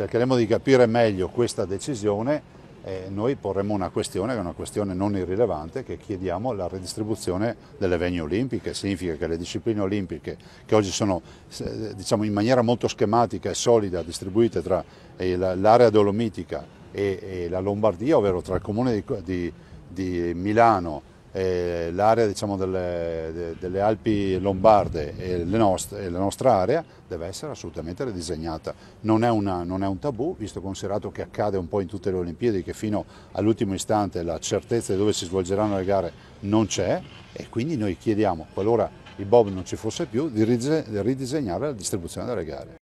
cercheremo di capire meglio questa decisione e noi porremo una questione che è una questione non irrilevante che chiediamo la redistribuzione delle vegne olimpiche, significa che le discipline olimpiche che oggi sono eh, diciamo, in maniera molto schematica e solida distribuite tra eh, l'area dolomitica e, la Lombardia, ovvero tra il comune di Milano eh, l'area diciamo, delle, de, delle, Alpi Lombarde e, nostre, e, la nostra area deve essere assolutamente ridisegnata. Non è, una, non è un tabù, visto considerato che accade un po' in tutte le Olimpiadi, che fino all'ultimo istante la certezza di dove si svolgeranno le gare non c'è e quindi noi chiediamo, qualora il Bob non ci fosse più, di ridisegnare la distribuzione delle gare.